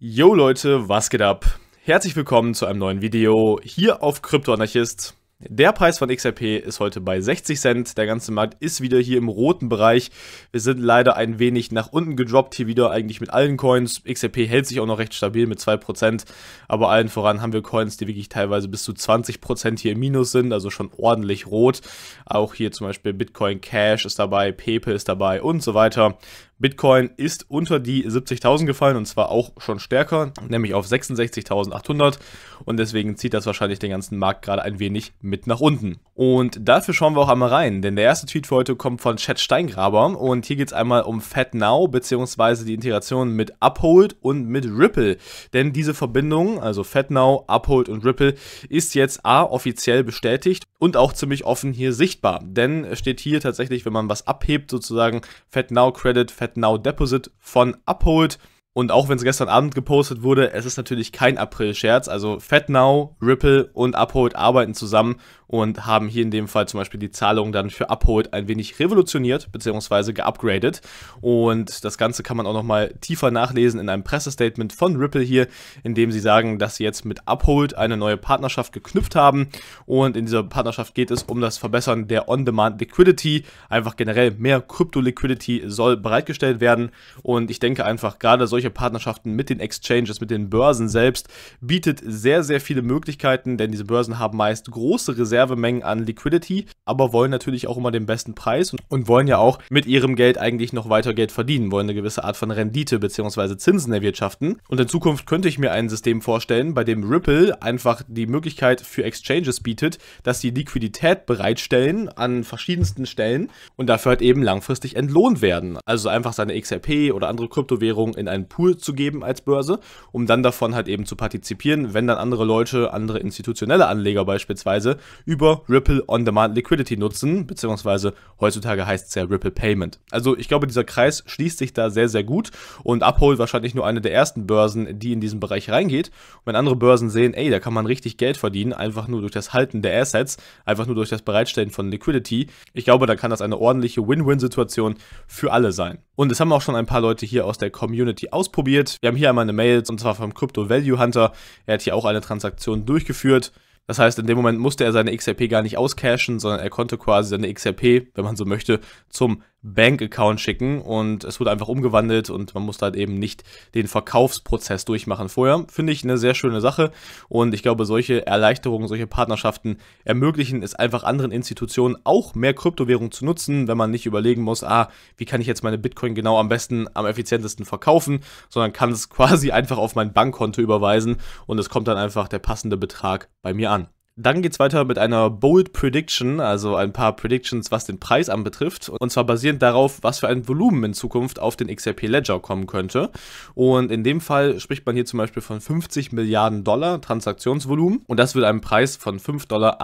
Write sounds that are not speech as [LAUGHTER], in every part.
Yo Leute, was geht ab? Herzlich willkommen zu einem neuen Video hier auf Kryptoanarchist. Der Preis von XRP ist heute bei 60 Cent, der ganze Markt ist wieder hier im roten Bereich. Wir sind leider ein wenig nach unten gedroppt, hier wieder eigentlich mit allen Coins. XRP hält sich auch noch recht stabil mit 2%, aber allen voran haben wir Coins, die wirklich teilweise bis zu 20% hier im Minus sind, also schon ordentlich rot. Auch hier zum Beispiel Bitcoin Cash ist dabei, Pepe ist dabei und so weiter. Bitcoin ist unter die 70.000 gefallen und zwar auch schon stärker, nämlich auf 66.800 und deswegen zieht das wahrscheinlich den ganzen Markt gerade ein wenig mit nach unten. Und dafür schauen wir auch einmal rein, denn der erste Tweet für heute kommt von Chad Steingraber und hier geht es einmal um FedNow bzw. die Integration mit Uphold und mit Ripple, denn diese Verbindung, also FedNow, Uphold und Ripple, ist jetzt A offiziell bestätigt und auch ziemlich offen hier sichtbar, denn steht hier tatsächlich, wenn man was abhebt sozusagen, FedNow Credit, FedNow Now Deposit von abholt. Und auch wenn es gestern Abend gepostet wurde, es ist natürlich kein April-Scherz. Also FedNow, Ripple und Uphold arbeiten zusammen und haben hier in dem Fall zum Beispiel die Zahlung dann für Uphold ein wenig revolutioniert bzw. geupgradet. Und das Ganze kann man auch nochmal tiefer nachlesen in einem Pressestatement von Ripple hier, in dem sie sagen, dass sie jetzt mit Uphold eine neue Partnerschaft geknüpft haben. Und in dieser Partnerschaft geht es um das Verbessern der On-Demand-Liquidity. Einfach generell mehr Krypto-Liquidity soll bereitgestellt werden. Und ich denke einfach gerade solche solche Partnerschaften mit den Exchanges, mit den Börsen selbst, bietet sehr, sehr viele Möglichkeiten, denn diese Börsen haben meist große Reservemengen an Liquidity, aber wollen natürlich auch immer den besten Preis und, und wollen ja auch mit ihrem Geld eigentlich noch weiter Geld verdienen, wollen eine gewisse Art von Rendite bzw. Zinsen erwirtschaften. Und in Zukunft könnte ich mir ein System vorstellen, bei dem Ripple einfach die Möglichkeit für Exchanges bietet, dass sie Liquidität bereitstellen an verschiedensten Stellen und dafür halt eben langfristig entlohnt werden. Also einfach seine XRP oder andere Kryptowährungen in ein Pool zu geben als Börse, um dann davon halt eben zu partizipieren, wenn dann andere Leute, andere institutionelle Anleger beispielsweise über Ripple On-Demand Liquidity nutzen, beziehungsweise heutzutage heißt es ja Ripple Payment. Also ich glaube, dieser Kreis schließt sich da sehr, sehr gut und Uphold wahrscheinlich nur eine der ersten Börsen, die in diesen Bereich reingeht. Und wenn andere Börsen sehen, ey, da kann man richtig Geld verdienen, einfach nur durch das Halten der Assets, einfach nur durch das Bereitstellen von Liquidity, ich glaube, da kann das eine ordentliche Win-Win-Situation für alle sein. Und es haben auch schon ein paar Leute hier aus der Community ausprobiert. Wir haben hier einmal eine Mail, und zwar vom Crypto Value Hunter. Er hat hier auch eine Transaktion durchgeführt. Das heißt, in dem Moment musste er seine XRP gar nicht auscashen, sondern er konnte quasi seine XRP, wenn man so möchte, zum Bank-Account schicken und es wurde einfach umgewandelt und man musste halt eben nicht den Verkaufsprozess durchmachen vorher. Finde ich eine sehr schöne Sache und ich glaube, solche Erleichterungen, solche Partnerschaften ermöglichen es einfach anderen Institutionen auch mehr Kryptowährung zu nutzen, wenn man nicht überlegen muss, ah, wie kann ich jetzt meine Bitcoin genau am besten, am effizientesten verkaufen, sondern kann es [LAUGHS] quasi einfach auf mein Bankkonto überweisen und es kommt dann einfach der passende Betrag bei mir an. Dann geht's weiter mit einer Bold Prediction, also ein paar Predictions, was den Preis anbetrifft. Und zwar basierend darauf, was für ein Volumen in Zukunft auf den XRP Ledger kommen könnte. Und in dem Fall spricht man hier zum Beispiel von 50 Milliarden Dollar Transaktionsvolumen. Und das würde einem Preis von 5,38 Dollar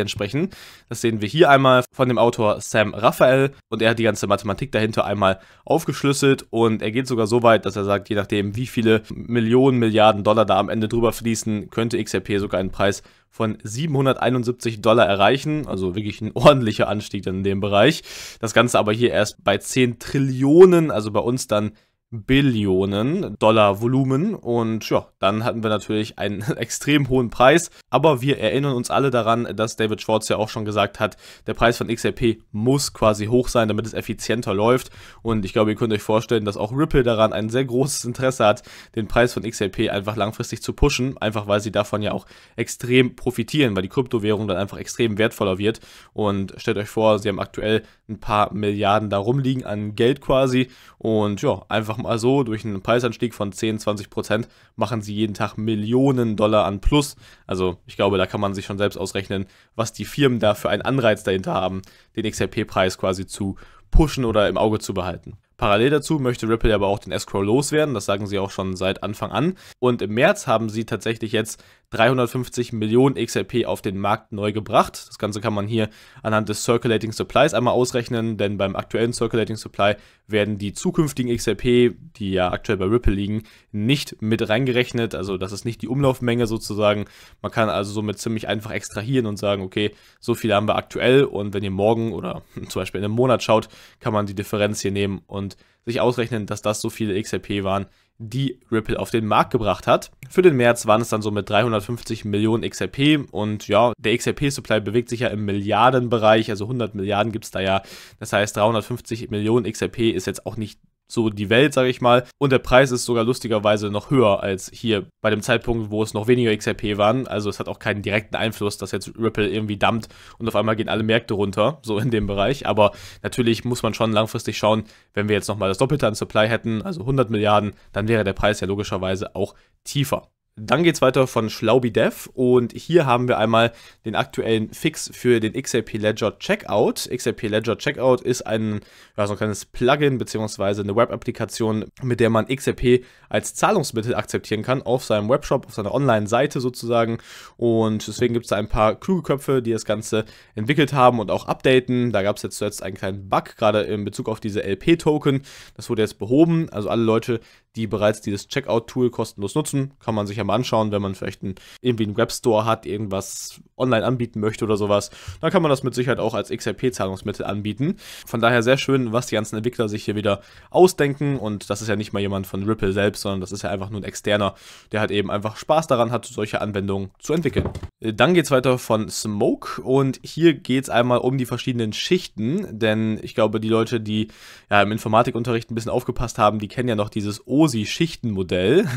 entsprechen. Das sehen wir hier einmal von dem Autor Sam Raphael. Und er hat die ganze Mathematik dahinter einmal aufgeschlüsselt. Und er geht sogar so weit, dass er sagt, je nachdem, wie viele Millionen, Milliarden Dollar da am Ende drüber fließen, könnte XRP sogar einen Preis von 771 Dollar erreichen. Also wirklich ein ordentlicher Anstieg in dem Bereich. Das Ganze aber hier erst bei 10 Trillionen, also bei uns dann Billionen Dollar Volumen. Und ja, dann hatten wir natürlich einen [LAUGHS] extrem hohen Preis. Aber wir erinnern uns alle daran, dass David Schwartz ja auch schon gesagt hat, der Preis von XRP muss quasi hoch sein, damit es effizienter läuft. Und ich glaube, ihr könnt euch vorstellen, dass auch Ripple daran ein sehr großes Interesse hat, den Preis von XRP einfach langfristig zu pushen. Einfach weil sie davon ja auch extrem profitieren, weil die Kryptowährung dann einfach extrem wertvoller wird. Und stellt euch vor, sie haben aktuell ein paar Milliarden da rumliegen an Geld quasi. Und ja, einfach mal so, durch einen Preisanstieg von 10, 20 Prozent machen sie jeden Tag Millionen Dollar an Plus. Also ich glaube, da kann man sich schon selbst ausrechnen, was die Firmen da für einen Anreiz dahinter haben, den XRP-Preis quasi zu pushen oder im Auge zu behalten. Parallel dazu möchte Ripple aber auch den Escrow loswerden, das sagen sie auch schon seit Anfang an. Und im März haben sie tatsächlich jetzt 350 Millionen XRP auf den Markt neu gebracht. Das Ganze kann man hier anhand des Circulating Supplies einmal ausrechnen, denn beim aktuellen Circulating Supply werden die zukünftigen XRP, die ja aktuell bei Ripple liegen, nicht mit reingerechnet. Also das ist nicht die Umlaufmenge sozusagen. Man kann also somit ziemlich einfach extrahieren und sagen, okay, so viele haben wir aktuell und wenn ihr morgen oder [LAUGHS] zum Beispiel in einem Monat schaut, kann man die Differenz hier nehmen und sich ausrechnen, dass das so viele XRP waren, die Ripple auf den Markt gebracht hat. Für den März waren es dann so mit 350 Millionen XRP und ja, der XRP-Supply bewegt sich ja im Milliardenbereich, also 100 Milliarden gibt es da ja. Das heißt, 350 Millionen XRP ist jetzt auch nicht so die Welt, sage ich mal. Und der Preis ist sogar lustigerweise noch höher als hier bei dem Zeitpunkt, wo es noch weniger XRP waren. Also es hat auch keinen direkten Einfluss, dass jetzt Ripple irgendwie dumpt und auf einmal gehen alle Märkte runter, so in dem Bereich. Aber natürlich muss man schon langfristig schauen, wenn wir jetzt nochmal das Doppelte an Supply hätten, also 100 Milliarden, dann wäre der Preis ja logischerweise auch tiefer. Dann geht es weiter von SchlaubiDev und hier haben wir einmal den aktuellen Fix für den XRP Ledger Checkout. XRP Ledger Checkout ist ein, ja, so ein kleines Plugin bzw. eine Web-Applikation, mit der man XRP als Zahlungsmittel akzeptieren kann auf seinem Webshop, auf seiner Online-Seite sozusagen. Und deswegen gibt es da ein paar kluge Köpfe, die das Ganze entwickelt haben und auch updaten. Da gab es jetzt zuletzt einen kleinen Bug, gerade in Bezug auf diese LP-Token. Das wurde jetzt behoben. Also alle Leute, die bereits dieses Checkout-Tool kostenlos nutzen, kann man sich ja mal zum Anschauen, wenn man vielleicht ein, irgendwie einen Webstore hat, irgendwas online anbieten möchte oder sowas. Dann kann man das mit Sicherheit auch als XRP-Zahlungsmittel anbieten. Von daher sehr schön, was die ganzen Entwickler sich hier wieder ausdenken. Und das ist ja nicht mal jemand von Ripple selbst, sondern das ist ja einfach nur ein externer, der halt eben einfach Spaß daran hat, solche Anwendungen zu entwickeln. Äh, dann geht es weiter von Smoke und hier geht es einmal um die verschiedenen Schichten, denn ich glaube, die Leute, die ja, im Informatikunterricht ein bisschen aufgepasst haben, die kennen ja noch dieses OSI-Schichtenmodell. [LAUGHS]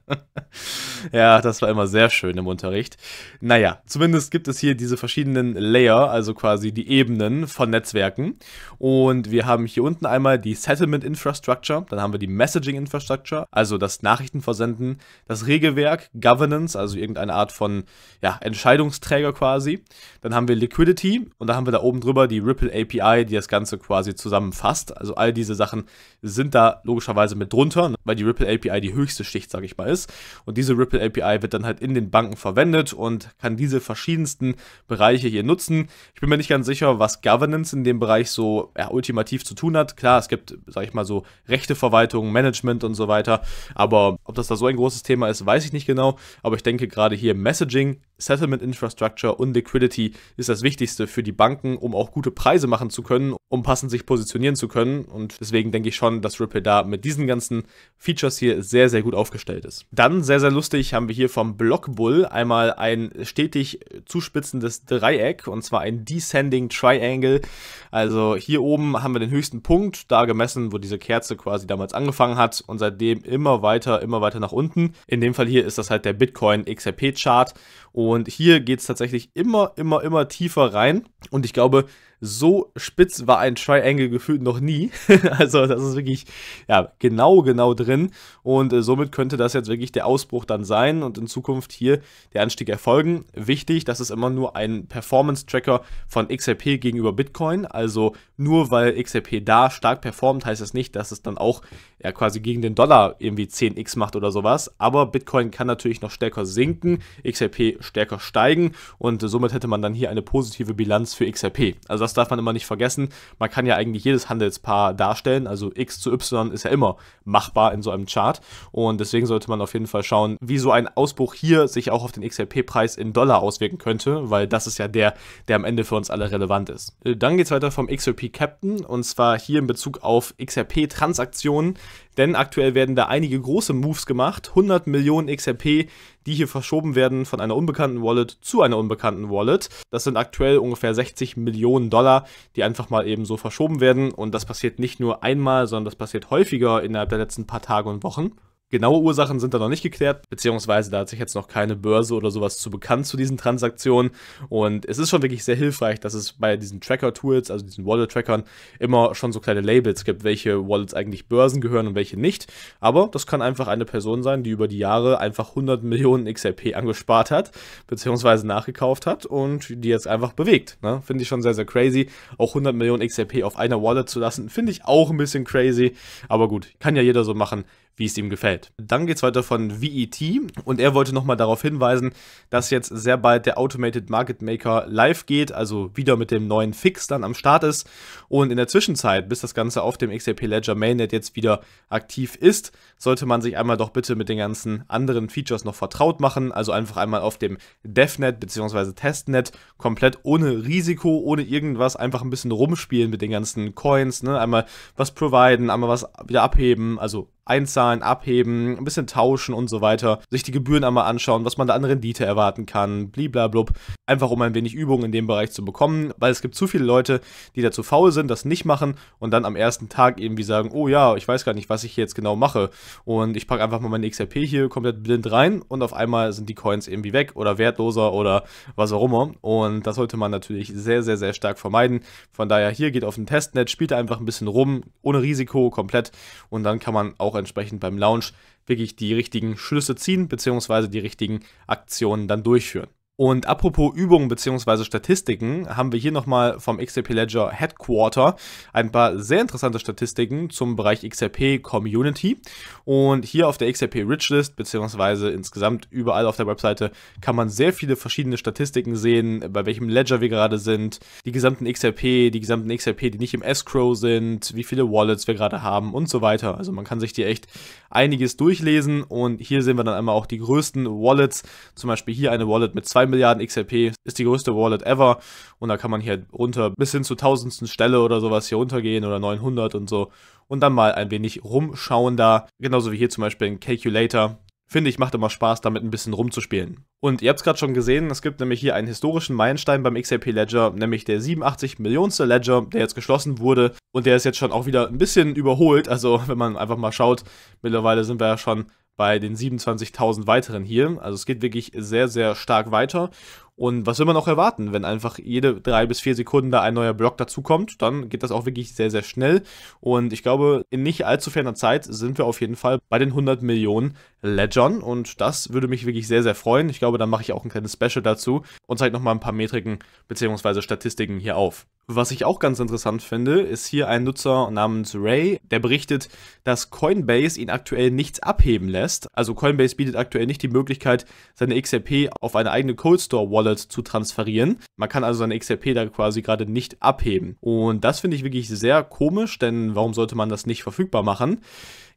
[LAUGHS] ja, das war immer sehr schön im Unterricht. Naja, zumindest gibt es hier diese verschiedenen Layer, also quasi die Ebenen von Netzwerken. Und wir haben hier unten einmal die Settlement Infrastructure, dann haben wir die Messaging Infrastructure, also das Nachrichtenversenden, das Regelwerk, Governance, also irgendeine Art von ja, Entscheidungsträger quasi. Dann haben wir Liquidity und da haben wir da oben drüber die Ripple API, die das Ganze quasi zusammenfasst. Also all diese Sachen sind da logischerweise mit drunter, weil die Ripple API die höchste Schicht, sage ich ansprechbar ist. Und diese Ripple API wird dann halt in den Banken verwendet und kann diese verschiedensten Bereiche hier nutzen. Ich bin mir nicht ganz sicher, was Governance in dem Bereich so ja, ultimativ zu tun hat. Klar, es gibt, sag ich mal, so Rechteverwaltung, Management und so weiter. Aber ob das da so ein großes Thema ist, weiß ich nicht genau. Aber ich denke gerade hier Messaging Settlement Infrastructure und Liquidity ist das Wichtigste für die Banken, um auch gute Preise machen zu können, um passend sich positionieren zu können. Und deswegen denke ich schon, dass Ripple da mit diesen ganzen Features hier sehr, sehr gut aufgestellt ist. Dann, sehr, sehr lustig, haben wir hier vom Blockbull einmal ein stetig zuspitzendes Dreieck und zwar ein Descending Triangle. Also hier oben haben wir den höchsten Punkt, da gemessen, wo diese Kerze quasi damals angefangen hat und seitdem immer weiter, immer weiter nach unten. In dem Fall hier ist das halt der Bitcoin XRP Chart und hier geht es tatsächlich immer, immer, immer tiefer rein. Und ich glaube, so spitz war ein Triangle gefühlt noch nie. [LAUGHS] also das ist wirklich ja, genau, genau drin. Und äh, somit könnte das jetzt wirklich der Ausbruch dann sein und in Zukunft hier der Anstieg erfolgen. Wichtig, das ist immer nur ein Performance-Tracker von XRP gegenüber Bitcoin. Also nur weil XRP da stark performt, heißt es das nicht, dass es dann auch ja, quasi gegen den Dollar irgendwie 10x macht oder sowas. Aber Bitcoin kann natürlich noch stärker sinken, XRP stärker steigen und äh, somit hätte man dann hier eine positive Bilanz für XRP. Also das das darf man immer nicht vergessen. Man kann ja eigentlich jedes Handelspaar darstellen. Also X zu Y ist ja immer machbar in so einem Chart. Und deswegen sollte man auf jeden Fall schauen, wie so ein Ausbruch hier sich auch auf den XRP-Preis in Dollar auswirken könnte, weil das ist ja der, der am Ende für uns alle relevant ist. Äh, dann geht es weiter vom XRP Captain und zwar hier in Bezug auf XRP-Transaktionen denn aktuell werden da einige große Moves gemacht. 100 Millionen XRP, die hier verschoben werden von einer unbekannten Wallet zu einer unbekannten Wallet. Das sind aktuell ungefähr 60 Millionen Dollar, die einfach mal eben so verschoben werden. Und das passiert nicht nur einmal, sondern das passiert häufiger innerhalb der letzten paar Tage und Wochen. Genaue Ursachen sind da noch nicht geklärt, beziehungsweise da hat sich jetzt noch keine Börse oder sowas zu bekannt zu diesen Transaktionen. Und es ist schon wirklich sehr hilfreich, dass es bei diesen Tracker-Tools, also diesen Wallet-Trackern, immer schon so kleine Labels gibt, welche Wallets eigentlich Börsen gehören und welche nicht. Aber das kann einfach eine Person sein, die über die Jahre einfach 100 Millionen XRP angespart hat, beziehungsweise nachgekauft hat und die jetzt einfach bewegt. Ne? Finde ich schon sehr, sehr crazy. Auch 100 Millionen XRP auf einer Wallet zu lassen, finde ich auch ein bisschen crazy. Aber gut, kann ja jeder so machen, wie es ihm gefällt. Dann geht es weiter von VET und er wollte nochmal darauf hinweisen, dass jetzt sehr bald der Automated Market Maker live geht, also wieder mit dem neuen Fix dann am Start ist und in der Zwischenzeit, bis das Ganze auf dem XRP Ledger Mainnet jetzt wieder aktiv ist, sollte man sich einmal doch bitte mit den ganzen anderen Features noch vertraut machen, also einfach einmal auf dem DevNet bzw. Testnet komplett ohne Risiko, ohne irgendwas, einfach ein bisschen rumspielen mit den ganzen Coins, ne? einmal was providen, einmal was wieder abheben, also einzahlen, abheben, ein bisschen tauschen und so weiter, sich die Gebühren einmal anschauen, was man da an Rendite erwarten kann, bliblablub, einfach um ein wenig Übung in dem Bereich zu bekommen, weil es gibt zu viele Leute, die da zu faul sind, das nicht machen und dann am ersten Tag irgendwie sagen, oh ja, ich weiß gar nicht, was ich hier jetzt genau mache und ich packe einfach mal meine XRP hier komplett blind rein und auf einmal sind die Coins irgendwie weg oder wertloser oder was auch immer und das sollte man natürlich sehr, sehr, sehr stark vermeiden. Von daher hier geht auf ein Testnet, spielt einfach ein bisschen rum, ohne Risiko komplett und dann kann man auch auch entsprechend beim Launch wirklich die richtigen Schlüsse ziehen, beziehungsweise die richtigen Aktionen dann durchführen. Und apropos Übungen bzw. Statistiken, haben wir hier nochmal vom XRP Ledger Headquarter ein paar sehr interessante Statistiken zum Bereich XRP Community. Und hier auf der XRP Richlist bzw. insgesamt überall auf der Webseite kann man sehr viele verschiedene Statistiken sehen, bei welchem Ledger wir gerade sind, die gesamten XRP, die gesamten XRP, die nicht im Escrow sind, wie viele Wallets wir gerade haben und so weiter. Also man kann sich hier echt einiges durchlesen und hier sehen wir dann einmal auch die größten Wallets, zum Beispiel hier eine Wallet mit zwei 2 Milliarden XRP ist die größte Wallet ever und da kann man hier runter bis hin zur tausendsten Stelle oder sowas hier runtergehen oder 900 und so und dann mal ein wenig rumschauen da. Genauso wie hier zum Beispiel ein Calculator, finde ich, macht immer Spaß, damit ein bisschen rumzuspielen. Und ihr habt es gerade schon gesehen, es gibt nämlich hier einen historischen Meilenstein beim XRP Ledger, nämlich der 87 Millionste Ledger, der jetzt geschlossen wurde und der ist jetzt schon auch wieder ein bisschen überholt. Also [LAUGHS] wenn man einfach mal schaut, mittlerweile sind wir ja schon bei den 27.000 weiteren hier. Also es geht wirklich sehr, sehr stark weiter. Und was will man auch erwarten, wenn einfach jede drei bis vier Sekunden da ein neuer Block dazukommt, dann geht das auch wirklich sehr, sehr schnell. Und ich glaube, in nicht allzu ferner Zeit sind wir auf jeden Fall bei den 100 Millionen Ledgern. Und das würde mich wirklich sehr, sehr freuen. Ich glaube, da mache ich auch ein kleines Special dazu und zeige nochmal ein paar Metriken bzw. Statistiken hier auf. Was ich auch ganz interessant finde, ist hier ein Nutzer namens Ray, der berichtet, dass Coinbase ihn aktuell nichts abheben lässt. Also Coinbase bietet aktuell nicht die Möglichkeit, seine XRP auf eine eigene Cold Store Wallet zu transferieren. Man kann also seine XRP da quasi gerade nicht abheben. Und das finde ich wirklich sehr komisch, denn warum sollte man das nicht verfügbar machen?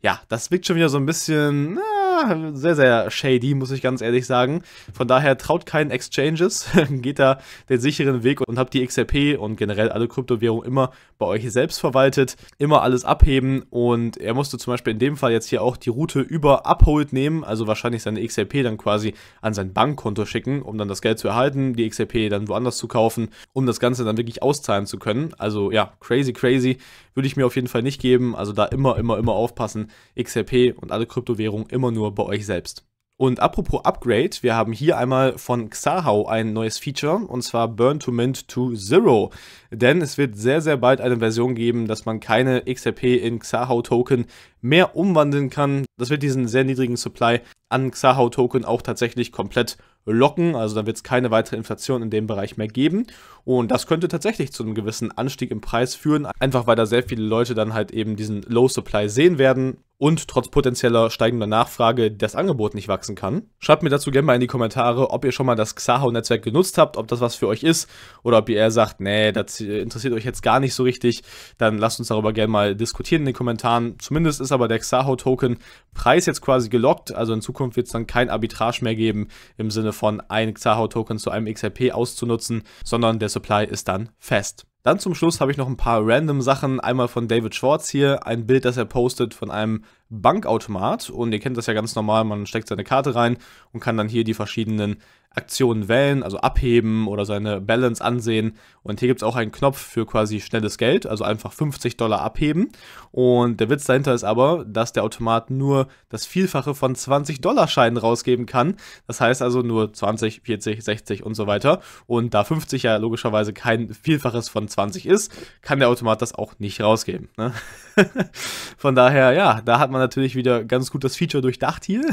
Ja, das wirkt schon wieder so ein bisschen. Na, sehr, sehr shady, muss ich ganz ehrlich sagen. Von daher traut keinen Exchanges, [LAUGHS] geht da den sicheren Weg und habt die XRP und generell alle Kryptowährungen immer bei euch selbst verwaltet, immer alles abheben und er musste zum Beispiel in dem Fall jetzt hier auch die Route über Uphold nehmen, also wahrscheinlich seine XRP dann quasi an sein Bankkonto schicken, um dann das Geld zu erhalten, die XRP dann woanders zu kaufen, um das Ganze dann wirklich auszahlen zu können. Also ja, crazy, crazy, würde ich mir auf jeden Fall nicht geben, also da immer, immer, immer aufpassen, XRP und alle Kryptowährungen immer nur nur bei euch selbst. Und apropos Upgrade, wir haben hier einmal von Xahau ein neues Feature und zwar Burn to Mint to Zero. Denn es wird sehr, sehr bald eine Version geben, dass man keine XRP in Xahau Token mehr umwandeln kann. Das wird diesen sehr niedrigen Supply an Xahau Token auch tatsächlich komplett locken. Also dann wird es keine weitere Inflation in dem Bereich mehr geben. Und das könnte tatsächlich zu einem gewissen Anstieg im Preis führen, einfach weil da sehr viele Leute dann halt eben diesen Low Supply sehen werden und trotz potenzieller steigender Nachfrage das Angebot nicht wachsen kann. Schreibt mir dazu gerne mal in die Kommentare, ob ihr schon mal das Xaho-Netzwerk genutzt habt, ob das was für euch ist oder ob ihr eher sagt, nee, das interessiert euch jetzt gar nicht so richtig. Dann lasst uns darüber gerne mal diskutieren in den Kommentaren. Zumindest ist aber der Xaho-Token-Preis jetzt quasi gelockt, also in Zukunft wird es dann kein Arbitrage mehr geben im Sinne von einem Xahao-Token zu einem XRP auszunutzen, sondern der Supply ist dann fest. Dann zum Schluss habe ich noch ein paar random Sachen. Einmal von David Schwartz hier, ein Bild, das er postet von einem Bankautomat. Und ihr kennt das ja ganz normal, man steckt seine Karte rein und kann dann hier die verschiedenen Aktionen wählen, also abheben oder seine Balance ansehen. Und hier gibt es auch einen Knopf für quasi schnelles Geld, also einfach 50 Dollar abheben. Und der Witz dahinter ist aber, dass der Automat nur das Vielfache von 20 Dollar Scheinen rausgeben kann. Das heißt also nur 20, 40, 60 und so weiter. Und da 50 ja logischerweise kein Vielfaches von 20 ist, kann der Automat das auch nicht rausgeben. Ne? [LAUGHS] von daher, ja, da hat man natürlich wieder ganz gut das Feature durchdacht hier.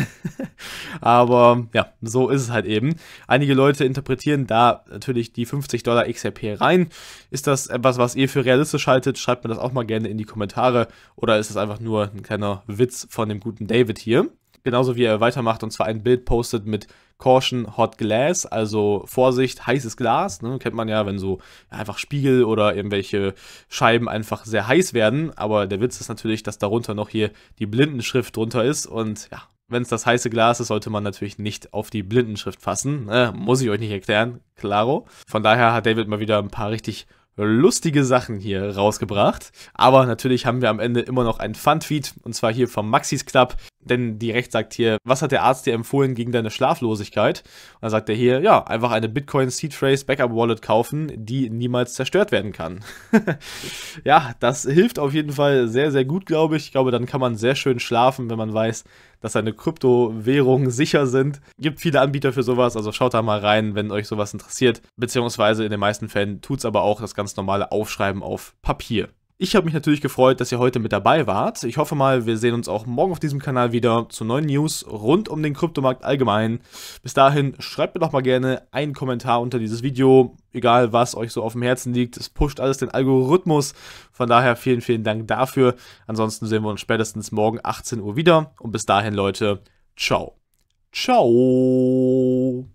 [LAUGHS] aber ja, so ist es halt eben. Einige Leute interpretieren da natürlich die 50 Dollar XRP rein. Ist das etwas, was ihr für realistisch haltet? Schreibt mir das auch mal gerne in die Kommentare. Oder ist das einfach nur ein kleiner Witz von dem guten David hier? genauso wie er weitermacht und zwar ein Bild postet mit Caution Hot Glass, also Vorsicht, heißes Glas. Ne? Kennt man ja, wenn so einfach Spiegel oder irgendwelche Scheiben einfach sehr heiß werden. Aber der Witz ist natürlich, dass darunter noch hier die Blindenschrift drunter ist und ja, wenn es das heiße Glas ist, sollte man natürlich nicht auf die Blindenschrift fassen. Äh, muss ich euch nicht erklären, klaro. Von daher hat David mal wieder ein paar richtig lustige Sachen hier rausgebracht. Aber natürlich haben wir am Ende immer noch ein Fun-Tweet und zwar hier vom Maxis Club, denn direkt sagt hier, was hat der Arzt dir empfohlen gegen deine Schlaflosigkeit? Und dann sagt er hier, ja, einfach eine Bitcoin Seed Phrase Backup Wallet kaufen, die niemals zerstört werden kann. [LAUGHS] ja, das hilft auf jeden Fall sehr, sehr gut, glaube ich. Ich glaube, dann kann man sehr schön schlafen, wenn man weiß, dass seine Kryptowährungen sicher sind. Gibt viele Anbieter für sowas, also schaut da mal rein, wenn euch sowas interessiert. Beziehungsweise in den meisten Fällen tut es aber auch das ganz normale Aufschreiben auf Papier. Ich habe mich natürlich gefreut, dass ihr heute mit dabei wart. Ich hoffe mal, wir sehen uns auch morgen auf diesem Kanal wieder zu neuen News rund um den Kryptomarkt allgemein. Bis dahin, schreibt mir doch mal gerne einen Kommentar unter dieses Video, egal was euch so auf dem Herzen liegt. Es pusht alles den Algorithmus. Von daher vielen, vielen Dank dafür. Ansonsten sehen wir uns spätestens morgen 18 Uhr wieder. Und bis dahin, Leute, ciao. Ciao.